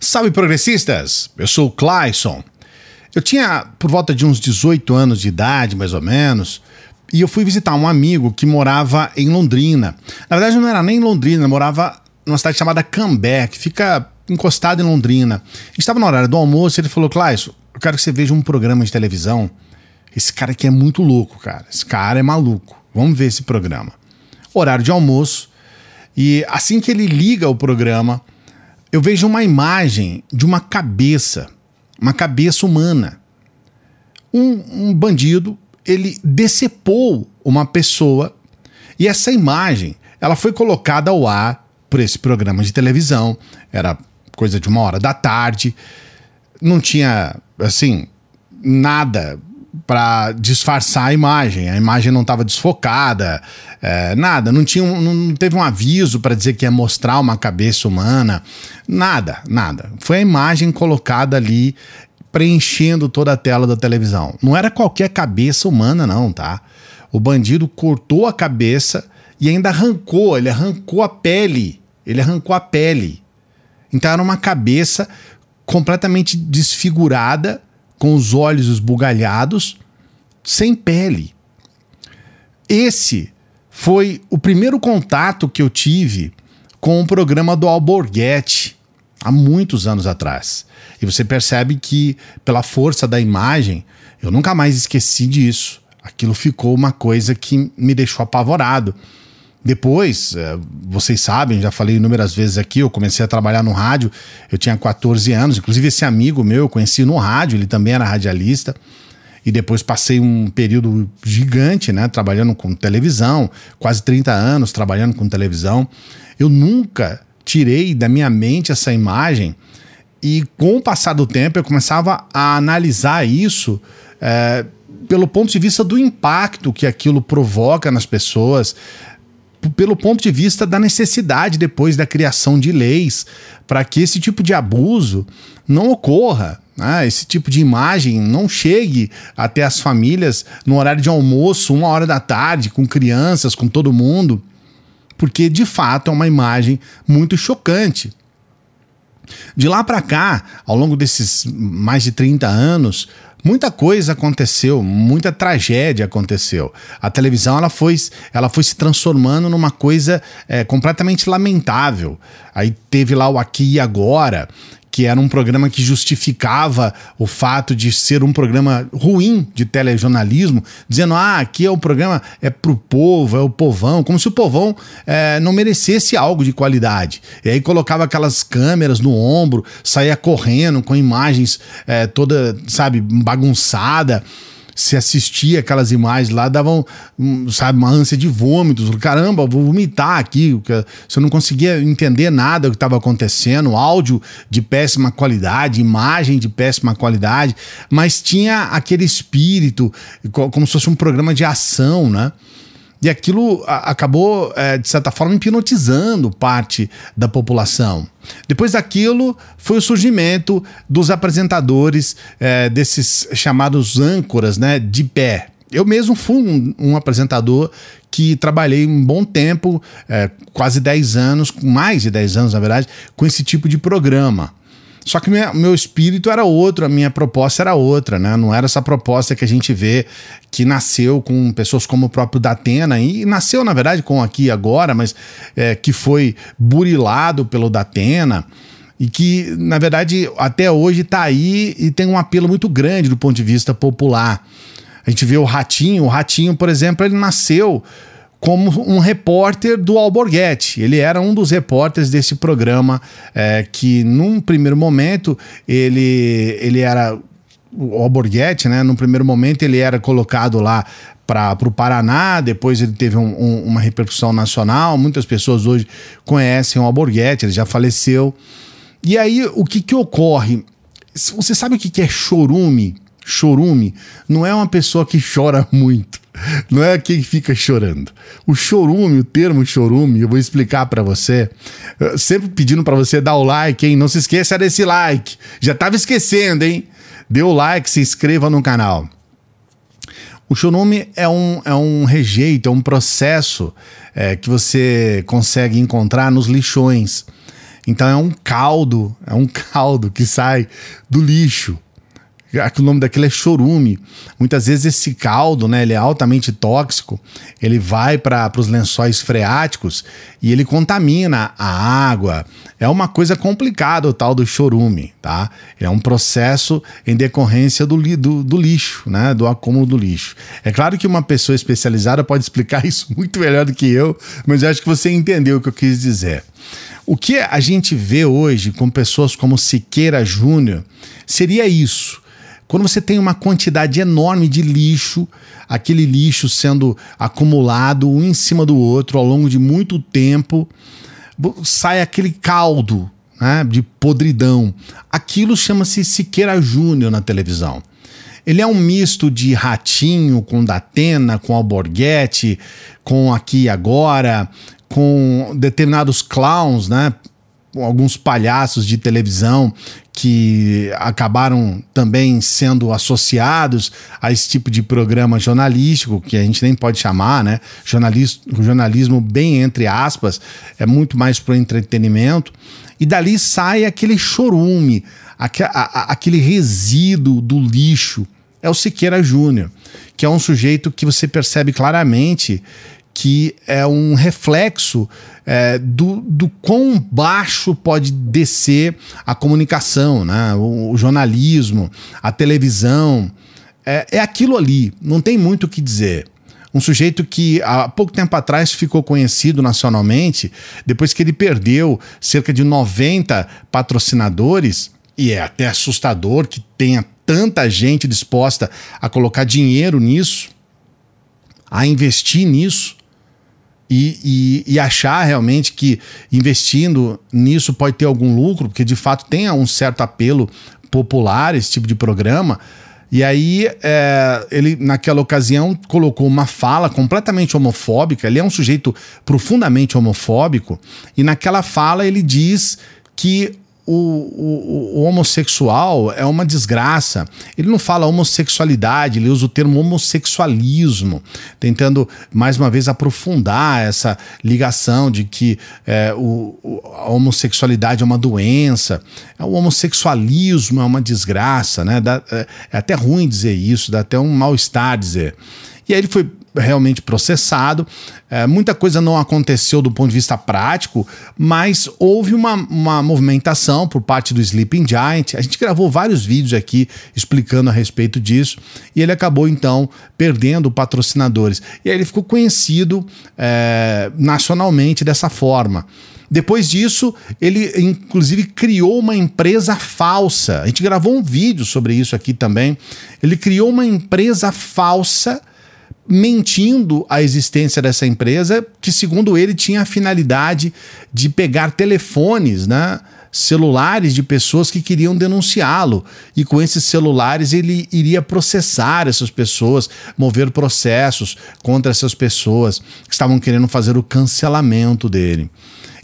Salve progressistas! Eu sou o Clayson. Eu tinha por volta de uns 18 anos de idade, mais ou menos, e eu fui visitar um amigo que morava em Londrina. Na verdade, não era nem em Londrina, morava numa cidade chamada Cambé, que fica encostado em Londrina. Estava no horário do almoço e ele falou: Clayson, eu quero que você veja um programa de televisão. Esse cara aqui é muito louco, cara. Esse cara é maluco. Vamos ver esse programa. Horário de almoço. E assim que ele liga o programa, eu vejo uma imagem de uma cabeça, uma cabeça humana. Um, um bandido, ele decepou uma pessoa e essa imagem, ela foi colocada ao ar por esse programa de televisão. Era coisa de uma hora da tarde. Não tinha, assim, nada para disfarçar a imagem. A imagem não estava desfocada, é, nada. Não, tinha não teve um aviso para dizer que ia mostrar uma cabeça humana, nada, nada. Foi a imagem colocada ali, preenchendo toda a tela da televisão. Não era qualquer cabeça humana, não, tá? O bandido cortou a cabeça e ainda arrancou, ele arrancou a pele. Ele arrancou a pele. Então era uma cabeça completamente desfigurada com os olhos esbugalhados, sem pele. Esse foi o primeiro contato que eu tive com o programa do Alborguete há muitos anos atrás. E você percebe que, pela força da imagem, eu nunca mais esqueci disso. Aquilo ficou uma coisa que me deixou apavorado. Depois, eh, vocês sabem, já falei inúmeras vezes aqui, eu comecei a trabalhar no rádio, eu tinha 14 anos, inclusive esse amigo meu eu conheci no rádio, ele também era radialista, e depois passei um período gigante, né, trabalhando com televisão, quase 30 anos trabalhando com televisão. Eu nunca tirei da minha mente essa imagem, e com o passar do tempo eu começava a analisar isso. É, pelo ponto de vista do impacto que aquilo provoca nas pessoas, pelo ponto de vista da necessidade depois da criação de leis para que esse tipo de abuso não ocorra, né? esse tipo de imagem não chegue até as famílias no horário de almoço, uma hora da tarde, com crianças, com todo mundo, porque de fato é uma imagem muito chocante. De lá para cá, ao longo desses mais de 30 anos, muita coisa aconteceu, muita tragédia aconteceu. A televisão ela foi, ela foi se transformando numa coisa é, completamente lamentável. Aí teve lá o Aqui e Agora, que era um programa que justificava o fato de ser um programa ruim de telejornalismo, dizendo: ah, aqui é o programa é pro povo, é o povão, como se o povão é, não merecesse algo de qualidade. E aí colocava aquelas câmeras no ombro, saía correndo com imagens é, toda, sabe, bagunçada se assistia aquelas imagens lá, davam, sabe, uma ânsia de vômitos. Caramba, vou vomitar aqui. Você não conseguia entender nada do que estava acontecendo. Áudio de péssima qualidade, imagem de péssima qualidade. Mas tinha aquele espírito, como se fosse um programa de ação, né? E aquilo acabou, é, de certa forma, hipnotizando parte da população. Depois daquilo, foi o surgimento dos apresentadores, é, desses chamados âncoras, né, de pé. Eu mesmo fui um, um apresentador que trabalhei um bom tempo, é, quase 10 anos, mais de 10 anos, na verdade, com esse tipo de programa. Só que minha, meu espírito era outro, a minha proposta era outra, né? Não era essa proposta que a gente vê que nasceu com pessoas como o próprio Datena, e nasceu, na verdade, com aqui agora, mas é, que foi burilado pelo Datena e que, na verdade, até hoje está aí e tem um apelo muito grande do ponto de vista popular. A gente vê o Ratinho, o Ratinho, por exemplo, ele nasceu como um repórter do Alborguete. Ele era um dos repórteres desse programa é, que, num primeiro momento, ele, ele era o Alborguete, né? No primeiro momento ele era colocado lá para o Paraná, depois ele teve um, um, uma repercussão nacional. Muitas pessoas hoje conhecem o Alborguete, ele já faleceu. E aí o que, que ocorre? Você sabe o que, que é chorume? chorume não é uma pessoa que chora muito, não é quem fica chorando. O chorume, o termo chorume, eu vou explicar para você, eh, sempre pedindo para você dar o like, hein? Não se esqueça desse like. Já tava esquecendo, hein? Dê o like, se inscreva no canal. O chorume é um, é um rejeito, é um processo é, que você consegue encontrar nos lixões. Então é um caldo, é um caldo que sai do lixo. É o nome daquilo é chorume. Muitas vezes esse caldo, né, ele é altamente tóxico, ele vai para os lençóis freáticos e ele contamina a água. É uma coisa complicada o tal do chorume, tá? É um processo em decorrência do, li, do, do lixo, né, do acúmulo do lixo. É claro que uma pessoa especializada pode explicar isso muito melhor do que eu, mas eu acho que você entendeu o que eu quis dizer. O que a gente vê hoje com pessoas como Siqueira Júnior seria isso quando você tem uma quantidade enorme de lixo, aquele lixo sendo acumulado um em cima do outro ao longo de muito tempo, sai aquele caldo né, de podridão. Aquilo chama-se Siqueira Júnior na televisão. Ele é um misto de ratinho com Datena, com Alborguete, com Aqui e Agora, com determinados clowns, né? Alguns palhaços de televisão que acabaram também sendo associados a esse tipo de programa jornalístico, que a gente nem pode chamar, né? Jornalismo, jornalismo bem entre aspas, é muito mais para entretenimento. E dali sai aquele chorume, a, aquele resíduo do lixo. É o Siqueira Júnior, que é um sujeito que você percebe claramente que é um reflexo é, do, do quão baixo pode descer a comunicação, né? o, o jornalismo, a televisão. É, é aquilo ali, não tem muito o que dizer. Um sujeito que há pouco tempo atrás ficou conhecido nacionalmente, depois que ele perdeu cerca de 90 patrocinadores, e é até assustador que tenha tanta gente disposta a colocar dinheiro nisso, a investir nisso e, e, e, achar realmente que investindo nisso pode ter algum lucro, porque de fato tem um certo apelo popular esse tipo de programa. E aí, é, ele, naquela ocasião, colocou uma fala completamente homofóbica. Ele é um sujeito profundamente homofóbico, e naquela fala ele diz que o, o, o, homossexual é uma desgraça. Ele não fala homossexualidade, ele usa o termo homossexualismo, tentando mais uma vez aprofundar essa ligação de que é, o, a homossexualidade é uma doença, é, o homossexualismo é uma desgraça, né? Dá, é, é até ruim dizer isso, dá até um mal-estar dizer. E aí ele foi realmente processado. É, muita coisa não aconteceu do ponto de vista prático, mas houve uma, uma movimentação por parte do Sleeping Giant. A gente gravou vários vídeos aqui explicando a respeito disso e ele acabou então perdendo patrocinadores. E aí ele ficou conhecido é, nacionalmente dessa forma. Depois disso, ele inclusive criou uma empresa falsa. A gente gravou um vídeo sobre isso aqui também. Ele criou uma empresa falsa mentindo a existência dessa empresa, que segundo ele tinha a finalidade de pegar telefones, né? celulares de pessoas que queriam denunciá-lo. E com esses celulares ele iria processar essas pessoas, mover processos contra essas pessoas que estavam querendo fazer o cancelamento dele.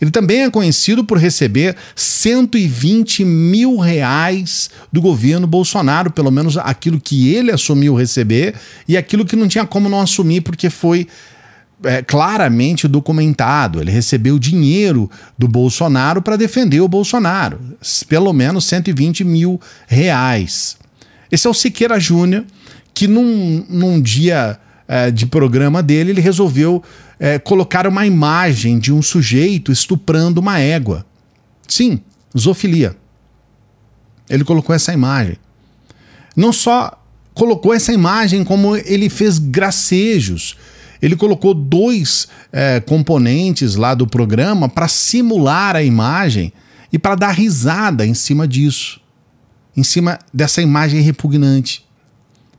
Ele também é conhecido por receber 120 mil reais do governo Bolsonaro, pelo menos aquilo que ele assumiu receber e aquilo que não tinha como não assumir, porque foi é, claramente documentado. Ele recebeu dinheiro do Bolsonaro para defender o Bolsonaro, pelo menos 120 mil reais. Esse é o Siqueira Júnior, que num, num dia é, de programa dele, ele resolveu é, colocar uma imagem de um sujeito estuprando uma égua. Sim, zoofilia. Ele colocou essa imagem. Não só colocou essa imagem, como ele fez gracejos. Ele colocou dois é, componentes lá do programa para simular a imagem e para dar risada em cima disso, em cima dessa imagem repugnante.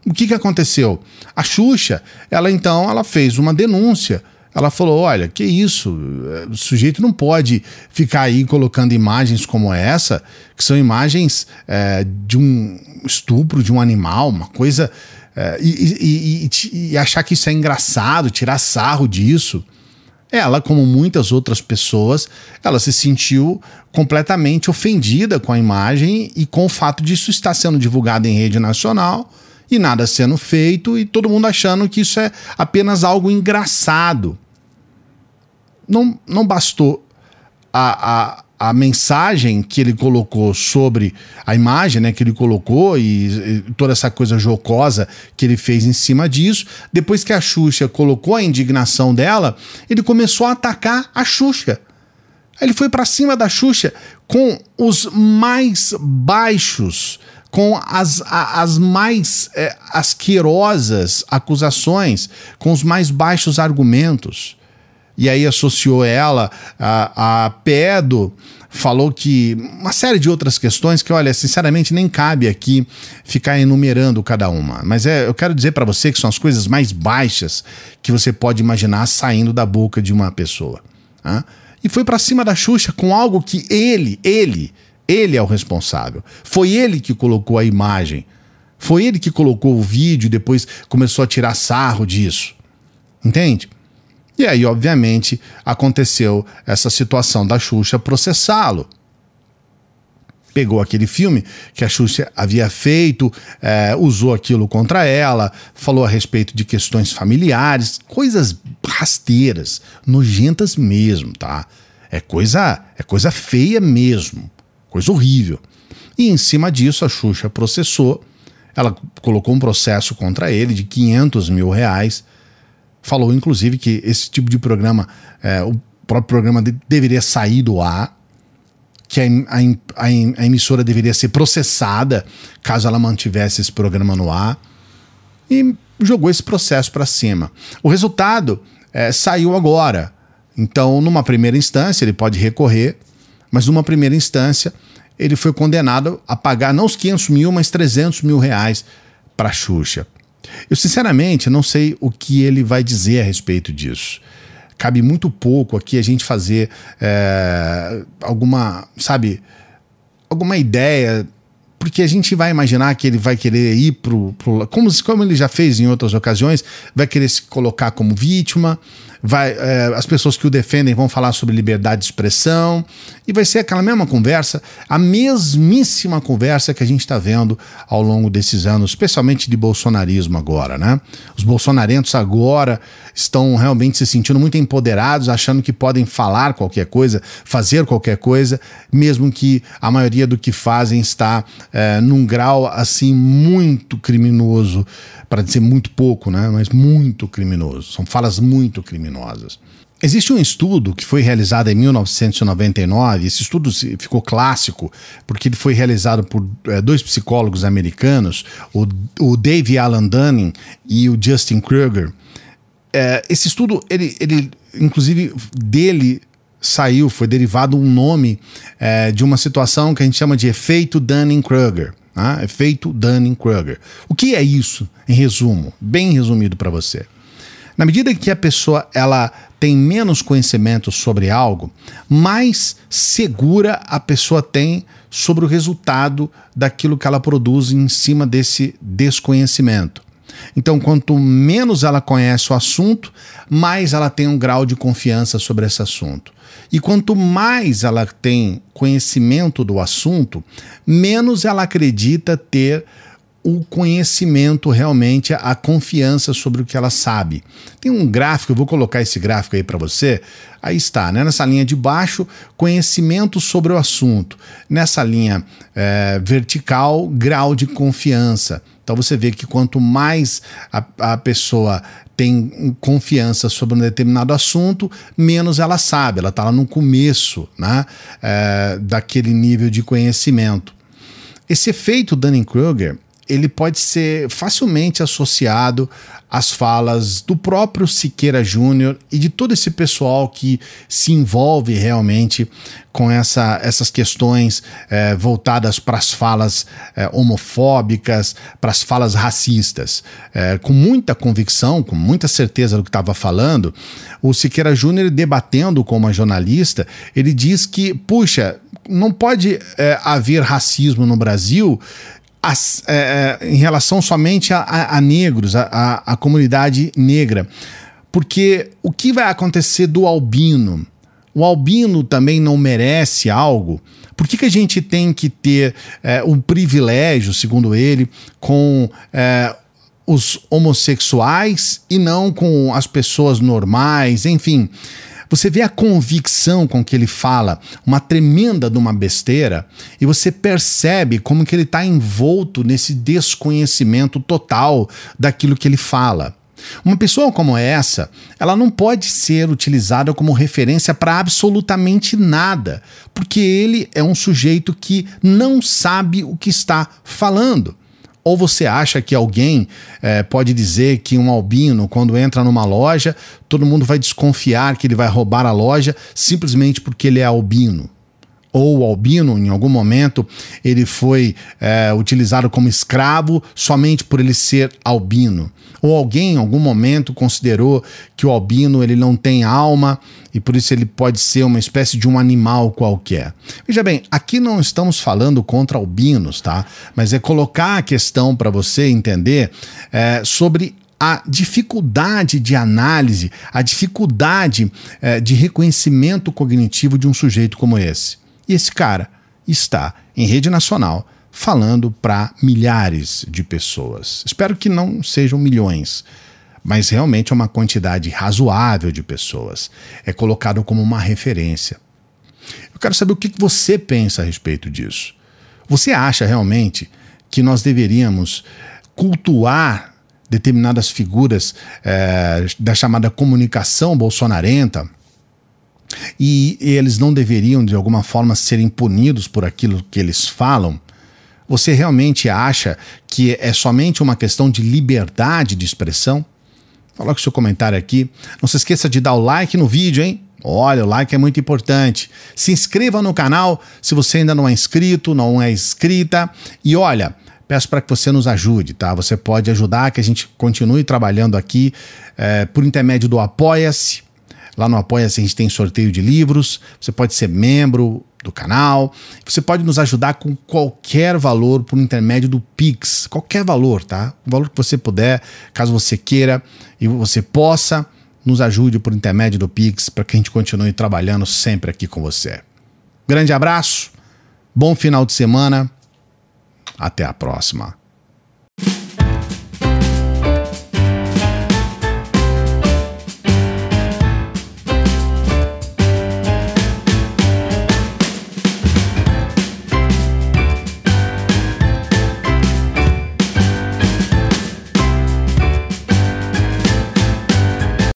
O que, que aconteceu? A Xuxa, ela então, ela fez uma denúncia. Ela falou: olha, que isso? É, o sujeito não pode ficar aí colocando imagens como essa, que são imagens é, de um estupro de um animal, uma coisa. É, e, e, e, e achar que isso é engraçado, tirar sarro disso. Ela, como muitas outras pessoas, ela se sentiu completamente ofendida com a imagem e com o fato disso estar sendo divulgado em rede nacional e nada sendo feito e todo mundo achando que isso é apenas algo engraçado. Não, não bastou a, a, a mensagem que ele colocou sobre a imagem né, que ele colocou e, e toda essa coisa jocosa que ele fez em cima disso. Depois que a Xuxa colocou a indignação dela, ele começou a atacar a Xuxa. Ele foi para cima da Xuxa com os mais baixos com as, a, as mais é, asquerosas acusações, com os mais baixos argumentos. E aí associou ela a, a Pedo, falou que uma série de outras questões que, olha, sinceramente nem cabe aqui ficar enumerando cada uma. Mas é, eu quero dizer para você que são as coisas mais baixas que você pode imaginar saindo da boca de uma pessoa. Né? E foi para cima da Xuxa com algo que ele, ele, ele é o responsável. Foi ele que colocou a imagem. Foi ele que colocou o vídeo e depois começou a tirar sarro disso. Entende? E aí, obviamente, aconteceu essa situação da Xuxa processá-lo. Pegou aquele filme que a Xuxa havia feito, é, usou aquilo contra ela, falou a respeito de questões familiares, coisas rasteiras, nojentas mesmo, tá? É coisa, é coisa feia mesmo coisa horrível. E em cima disso, a Xuxa processou, ela colocou um processo contra ele de 500 mil reais. Falou, inclusive, que esse tipo de programa, é, o próprio programa de, deveria sair do ar, que a, a, a emissora deveria ser processada caso ela mantivesse esse programa no ar. E jogou esse processo para cima. O resultado é, saiu agora. Então, numa primeira instância, ele pode recorrer mas numa primeira instância, ele foi condenado a pagar não os 500 mil, mas 300 mil reais para Xuxa. Eu, sinceramente, não sei o que ele vai dizer a respeito disso. Cabe muito pouco aqui a gente fazer é, alguma, sabe, alguma ideia porque a gente vai imaginar que ele vai querer ir para o. como, como ele já fez em outras ocasiões, vai querer se colocar como vítima, vai, é, as pessoas que o defendem vão falar sobre liberdade de expressão e vai ser aquela mesma conversa, a mesmíssima conversa que a gente está vendo ao longo desses anos, especialmente de bolsonarismo agora, né? Os bolsonarentos agora estão realmente se sentindo muito empoderados, achando que podem falar qualquer coisa, fazer qualquer coisa, mesmo que a maioria do que fazem está é, num grau assim muito criminoso para dizer muito pouco, né? mas muito criminoso. São falas muito criminosas. Existe um estudo que foi realizado em 1999. Esse estudo ficou clássico porque ele foi realizado por é, dois psicólogos americanos, o, o Dave Alan Dunning e o Justin Kruger. É, esse estudo, ele, ele, inclusive, dele saiu, foi derivado um nome é, de uma situação que a gente chama de efeito Dunning-Kruger Tá? é feito Dunning-Kruger. O que é isso, em resumo? Bem resumido para você. Na medida que a pessoa ela tem menos conhecimento sobre algo, mais segura a pessoa tem sobre o resultado daquilo que ela produz em cima desse desconhecimento. Então, quanto menos ela conhece o assunto, mais ela tem um grau de confiança sobre esse assunto. E quanto mais ela tem conhecimento do assunto, menos ela acredita ter o conhecimento realmente, a confiança sobre o que ela sabe. Tem um gráfico, eu vou colocar esse gráfico aí para você. Aí está, né? nessa linha de baixo, conhecimento sobre o assunto. Nessa linha é, vertical, grau de confiança. Então você vê que quanto mais a, a, pessoa tem confiança sobre um determinado assunto, menos ela sabe, ela está lá no começo né, é, daquele nível de conhecimento. Esse efeito Dunning-Kruger ele pode ser facilmente associado às falas do próprio Siqueira Júnior e de todo esse pessoal que se envolve realmente com essa, essas questões é, voltadas para as falas é, homofóbicas, para as falas racistas. É, com muita convicção, com muita certeza do que estava falando, o Siqueira Júnior, debatendo com uma jornalista, ele diz que, puxa, não pode haver racismo no Brasil é, é, em relação somente a, a, a negros, a, a comunidade negra. Porque o que vai acontecer do albino? O albino também não merece algo? Por que, que a gente tem que ter é, um privilégio, segundo ele, com é, os homossexuais e não com as pessoas normais? Enfim, você vê a convicção com que ele fala, uma tremenda de uma besteira, e você percebe como que ele está envolto nesse desconhecimento total daquilo que ele fala. Uma pessoa como essa, ela não pode ser utilizada como referência para absolutamente nada, porque ele é um sujeito que não sabe o que está falando. Ou você acha que alguém é, pode dizer que um albino, quando entra numa loja, todo mundo vai desconfiar que ele vai roubar a loja simplesmente porque ele é albino? ou albino, em algum momento, ele foi é, utilizado como escravo somente por ele ser albino. Ou alguém, em algum momento, considerou que o albino ele não tem alma e por isso ele pode ser uma espécie de um animal qualquer. Veja bem, aqui não estamos falando contra albinos, tá? Mas é colocar a questão para você entender é, sobre a dificuldade de análise, a dificuldade é, de reconhecimento cognitivo de um sujeito como esse. E esse cara está em rede nacional falando para milhares de pessoas. Espero que não sejam milhões, mas realmente é uma quantidade razoável de pessoas. É colocado como uma referência. Eu quero saber o que você pensa a respeito disso. Você acha realmente que nós deveríamos cultuar determinadas figuras é, da chamada comunicação bolsonarenta? e eles não deveriam de alguma forma serem punidos por aquilo que eles falam? Você realmente acha que é somente uma questão de liberdade de expressão? Coloque seu comentário aqui. Não se esqueça de dar o like no vídeo, hein? Olha, o like é muito importante. Se inscreva no canal se você ainda não é inscrito, não é inscrita. E olha, peço para que você nos ajude, tá? Você pode ajudar que a gente continue trabalhando aqui é, por intermédio do Apoia-se Lá no Apoia-se a gente tem sorteio de livros, você pode ser membro do canal, você pode nos ajudar com qualquer valor por intermédio do Pix, qualquer valor, tá? O valor que você puder, caso você queira e você possa, nos ajude por intermédio do Pix para que a gente continue trabalhando sempre aqui com você. Grande abraço, bom final de semana, até a próxima.